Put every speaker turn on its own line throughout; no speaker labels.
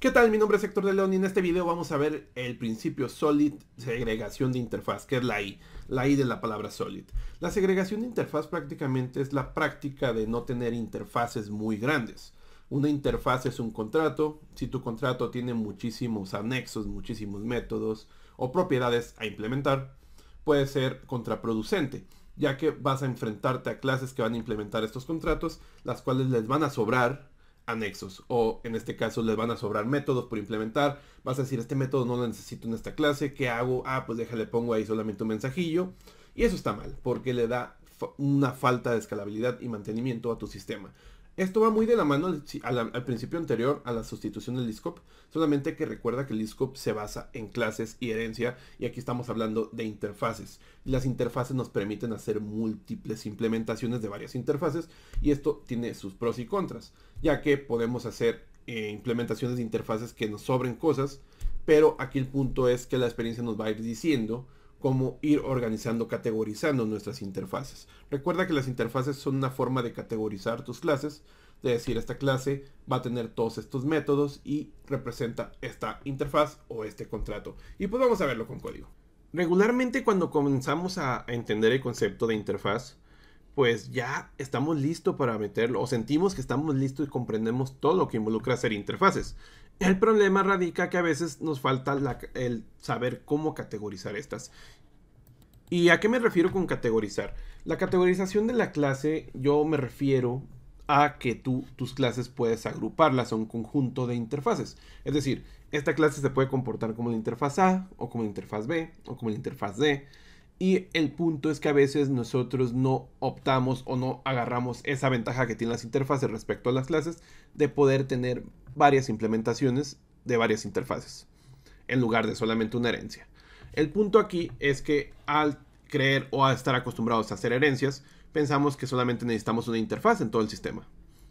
¿Qué tal? Mi nombre es Héctor de León y en este video vamos a ver el principio solid segregación de interfaz, que es la I, la I de la palabra solid. La segregación de interfaz prácticamente es la práctica de no tener interfaces muy grandes. Una interfaz es un contrato, si tu contrato tiene muchísimos anexos, muchísimos métodos o propiedades a implementar, puede ser contraproducente, ya que vas a enfrentarte a clases que van a implementar estos contratos, las cuales les van a sobrar anexos o en este caso les van a sobrar métodos por implementar vas a decir este método no lo necesito en esta clase qué hago ah pues déjale pongo ahí solamente un mensajillo y eso está mal porque le da una falta de escalabilidad y mantenimiento a tu sistema esto va muy de la mano al, principio anterior a la sustitución del LISCOP, solamente que recuerda que el LISCOP se basa en clases y herencia y aquí estamos hablando de interfaces. Las interfaces nos permiten hacer múltiples implementaciones de varias interfaces y esto tiene sus pros y contras, ya que podemos hacer eh, implementaciones de interfaces que nos sobren cosas, pero aquí el punto es que la experiencia nos va a ir diciendo cómo ir organizando, categorizando nuestras interfaces. Recuerda que las interfaces son una forma de categorizar tus clases, de decir esta clase va a tener todos estos métodos y representa esta interfaz o este contrato. Y pues vamos a verlo con código. Regularmente cuando comenzamos a entender el concepto de interfaz, pues ya estamos listos para meterlo o sentimos que estamos listos y comprendemos todo lo que involucra hacer interfaces. El problema radica que a veces nos falta el saber cómo categorizar estas. ¿Y a qué me refiero con categorizar? La categorización de la clase yo me refiero a que tú tus clases puedes agruparlas a un conjunto de interfaces. Es decir, esta clase se puede comportar como la interfaz A o como la interfaz B o como la interfaz D y el punto es que a veces nosotros no optamos o no agarramos esa ventaja que tienen las interfaces respecto a las clases de poder tener varias implementaciones de varias interfaces en lugar de solamente una herencia. El punto aquí es que al creer o a estar acostumbrados a hacer herencias, pensamos que solamente necesitamos una interfaz en todo el sistema.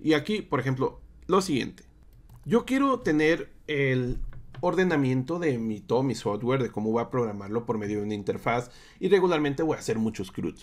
Y aquí, por ejemplo, lo siguiente. Yo quiero tener el ordenamiento de mi, todo mi software, de cómo voy a programarlo por medio de una interfaz y regularmente voy a hacer muchos CRUD.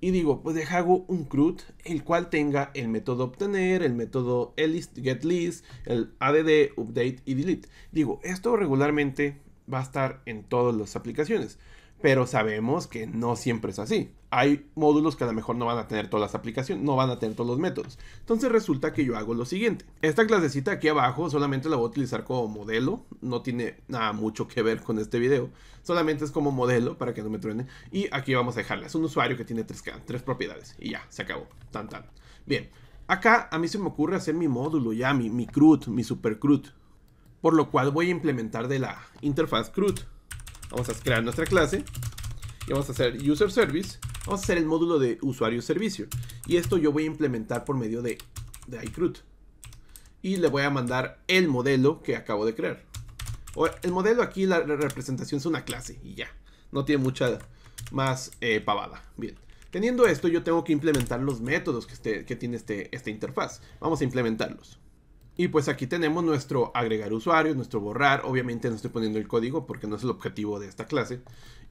Y digo, pues deja hago un CRUD el cual tenga el método obtener, el método list, get list, el add, update y delete. Digo, esto regularmente va a estar en todas las aplicaciones pero sabemos que no siempre es así. Hay módulos que a lo mejor no van a tener todas las aplicaciones, no van a tener todos los métodos. Entonces resulta que yo hago lo siguiente. Esta clasecita aquí abajo solamente la voy a utilizar como modelo, no tiene nada mucho que ver con este video, solamente es como modelo para que no me truene. Y aquí vamos a dejarla, es un usuario que tiene tres, tres propiedades y ya, se acabó, tan tan. Bien, acá a mí se me ocurre hacer mi módulo ya, mi, mi CRUD, mi super CRUD, por lo cual voy a implementar de la interfaz CRUD. Vamos a crear nuestra clase. Y vamos a hacer user service. Vamos a hacer el módulo de usuario servicio. Y esto yo voy a implementar por medio de, de iCrut. Y le voy a mandar el modelo que acabo de crear. El modelo aquí, la representación es una clase y ya. No tiene mucha más eh, pavada. Bien. Teniendo esto, yo tengo que implementar los métodos que, este, que tiene este, esta interfaz. Vamos a implementarlos. Y pues aquí tenemos nuestro agregar usuario, nuestro borrar. Obviamente no estoy poniendo el código porque no es el objetivo de esta clase.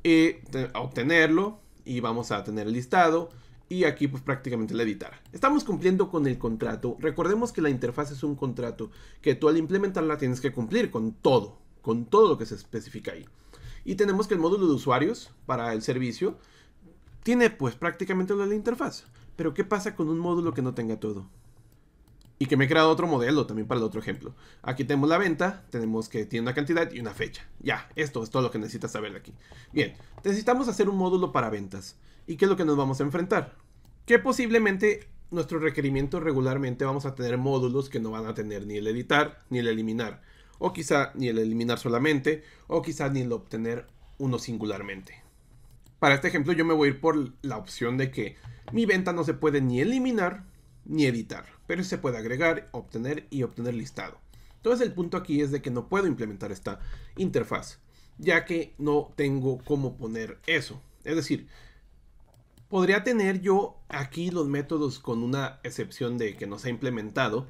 Y obtenerlo y vamos a tener el listado. Y aquí pues prácticamente la editar. Estamos cumpliendo con el contrato. Recordemos que la interfaz es un contrato que tú al implementarla tienes que cumplir con todo. Con todo lo que se especifica ahí. Y tenemos que el módulo de usuarios para el servicio tiene pues prácticamente la interfaz. Pero ¿qué pasa con un módulo que no tenga todo? y que me he creado otro modelo también para el otro ejemplo. Aquí tenemos la venta, tenemos que tiene una cantidad y una fecha. Ya, esto es todo lo que necesitas saber de aquí. Bien, necesitamos hacer un módulo para ventas. ¿Y qué es lo que nos vamos a enfrentar? Que posiblemente nuestros requerimientos regularmente vamos a tener módulos que no van a tener ni el editar ni el eliminar. O quizá ni el eliminar solamente, o quizá ni el obtener uno singularmente. Para este ejemplo yo me voy a ir por la opción de que mi venta no se puede ni eliminar ni editar, pero se puede agregar, obtener y obtener listado. Entonces el punto aquí es de que no puedo implementar esta interfaz, ya que no tengo cómo poner eso. Es decir, podría tener yo aquí los métodos con una excepción de que no se ha implementado,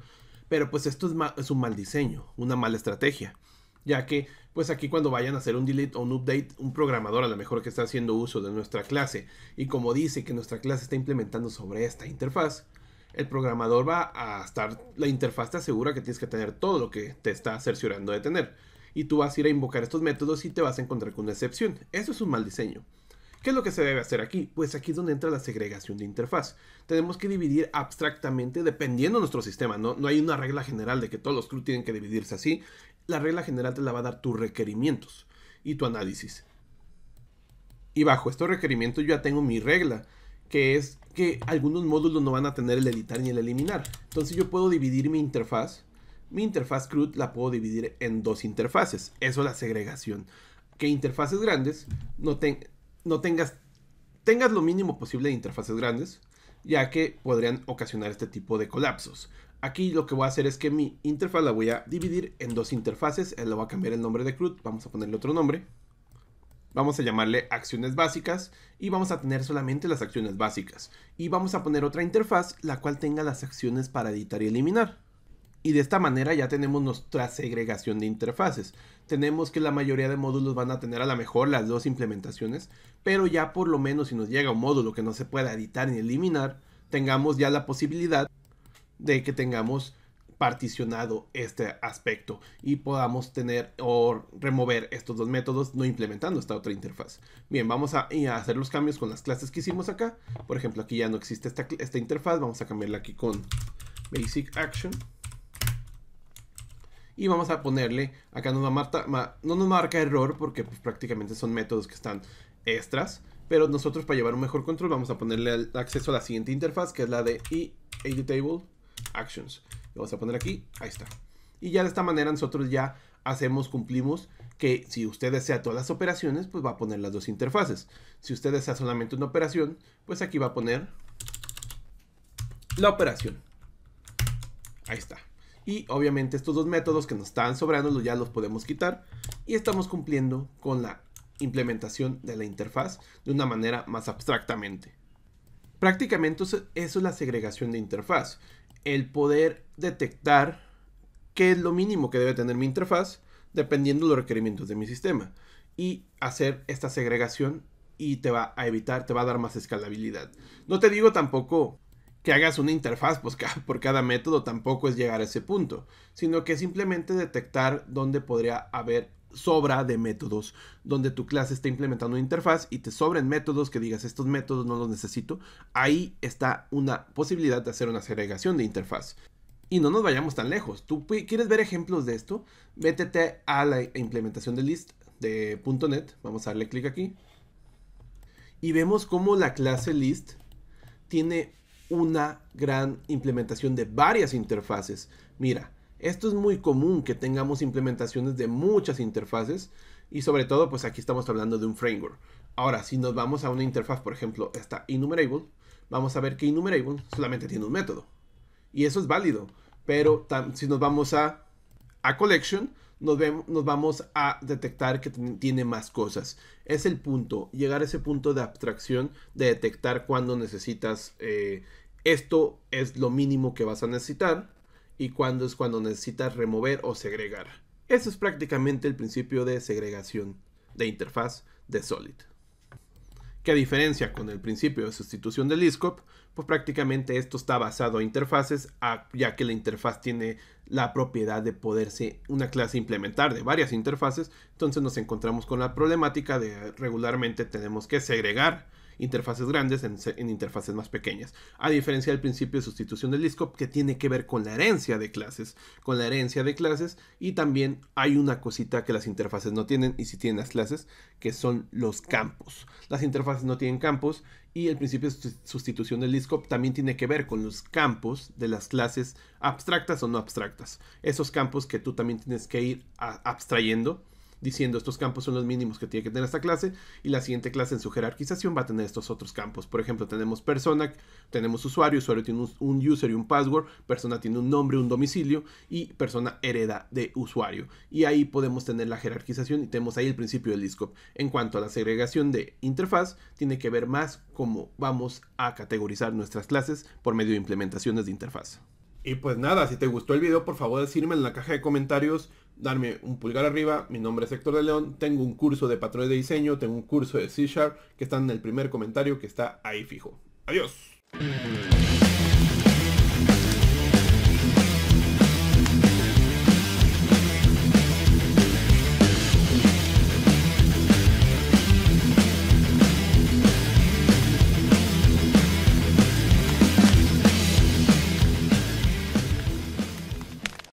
pero pues esto es, es un mal diseño, una mala estrategia, ya que pues aquí cuando vayan a hacer un delete o un update, un programador a lo mejor que está haciendo uso de nuestra clase y como dice que nuestra clase está implementando sobre esta interfaz, el programador va a estar, la interfaz te asegura que tienes que tener todo lo que te está cerciorando de tener. Y tú vas a ir a invocar estos métodos y te vas a encontrar con una excepción. Eso es un mal diseño. ¿Qué es lo que se debe hacer aquí? Pues aquí es donde entra la segregación de interfaz. Tenemos que dividir abstractamente dependiendo de nuestro sistema. ¿no? no hay una regla general de que todos los CRUD tienen que dividirse así. La regla general te la va a dar tus requerimientos y tu análisis. Y bajo estos requerimientos yo ya tengo mi regla, que es que algunos módulos no van a tener el editar ni el eliminar. Entonces yo puedo dividir mi interfaz. Mi interfaz CRUD la puedo dividir en dos interfaces. Eso es la segregación. Que interfaces grandes no, tengas, tengas lo mínimo posible de interfaces grandes, ya que podrían ocasionar este tipo de colapsos. Aquí lo que voy a hacer es que mi interfaz la voy a dividir en dos interfaces. le voy a cambiar el nombre de CRUD. Vamos a ponerle otro nombre. Vamos a llamarle acciones básicas y vamos a tener solamente las acciones básicas. Y vamos a poner otra interfaz la cual tenga las acciones para editar y eliminar. Y de esta manera ya tenemos nuestra segregación de interfaces. Tenemos que la mayoría de módulos van a tener a lo la mejor las dos implementaciones, pero ya por lo menos si nos llega un módulo que no se pueda editar ni eliminar, tengamos ya la posibilidad de que tengamos particionado este aspecto y podamos tener o remover estos dos métodos no implementando esta otra interfaz. Bien, vamos a, hacer los cambios con las clases que hicimos acá. Por ejemplo, aquí ya no existe esta, interfaz, vamos a cambiarla aquí con Basic Action y vamos a ponerle, acá no nos marca, no marca error porque pues, prácticamente son métodos que están extras, pero nosotros para llevar un mejor control vamos a ponerle el acceso a la siguiente interfaz que es la de editable actions lo vamos a poner aquí, ahí está. Y ya de esta manera nosotros ya hacemos, cumplimos que si usted desea todas las operaciones, pues va a poner las dos interfaces. Si usted desea solamente una operación, pues aquí va a poner la operación. Ahí está. Y obviamente estos dos métodos que nos están sobrando ya los podemos quitar. Y estamos cumpliendo con la implementación de la interfaz de una manera más abstractamente. Prácticamente eso es la segregación de interfaz el poder detectar qué es lo mínimo que debe tener mi interfaz dependiendo de los requerimientos de mi sistema y hacer esta segregación y te va a evitar, te va a dar más escalabilidad. No te digo tampoco que hagas una interfaz pues, por cada método, tampoco es llegar a ese punto, sino que simplemente detectar dónde podría haber sobra de métodos, donde tu clase está implementando una interfaz y te sobren métodos que digas, estos métodos no los necesito, ahí está una posibilidad de hacer una segregación de interfaz. Y no nos vayamos tan lejos. ¿Tú quieres ver ejemplos de esto? métete a la implementación de list de .NET. Vamos a darle clic aquí. Y vemos cómo la clase list tiene una gran implementación de varias interfaces. Mira, esto es muy común que tengamos implementaciones de muchas interfaces y sobre todo pues aquí estamos hablando de un framework. Ahora, si nos vamos a una interfaz, por ejemplo, esta enumerable, vamos a ver que enumerable solamente tiene un método. Y eso es válido, pero si nos vamos a, a collection, nos, nos vamos a detectar que tiene más cosas. Es el punto, llegar a ese punto de abstracción de detectar cuando necesitas eh, esto es lo mínimo que vas a necesitar y cuando es cuando necesitas remover o segregar. Eso es prácticamente el principio de segregación de interfaz de Solid. ¿Qué diferencia con el principio de sustitución del ISCOP? Pues prácticamente esto está basado a interfaces, ya que la interfaz tiene la propiedad de poderse una clase implementar de varias interfaces, entonces nos encontramos con la problemática de regularmente tenemos que segregar interfaces grandes en, interfaces más pequeñas. A diferencia del principio de sustitución del disco que tiene que ver con la herencia de clases, con la herencia de clases y también hay una cosita que las interfaces no tienen y si tienen las clases que son los campos. Las interfaces no tienen campos y el principio de sustitución del disco también tiene que ver con los campos de las clases abstractas o no abstractas. Esos campos que tú también tienes que ir abstrayendo diciendo estos campos son los mínimos que tiene que tener esta clase y la siguiente clase en su jerarquización va a tener estos otros campos. Por ejemplo, tenemos persona, tenemos usuario, usuario tiene un, user y un password, persona tiene un nombre, un domicilio y persona hereda de usuario. Y ahí podemos tener la jerarquización y tenemos ahí el principio del disco. En cuanto a la segregación de interfaz, tiene que ver más cómo vamos a categorizar nuestras clases por medio de implementaciones de interfaz. Y pues nada, si te gustó el video, por favor decirme en la caja de comentarios darme un pulgar arriba. Mi nombre es Héctor de León. Tengo un curso de patrón de diseño. Tengo un curso de C Sharp que está en el primer comentario que está ahí fijo. Adiós.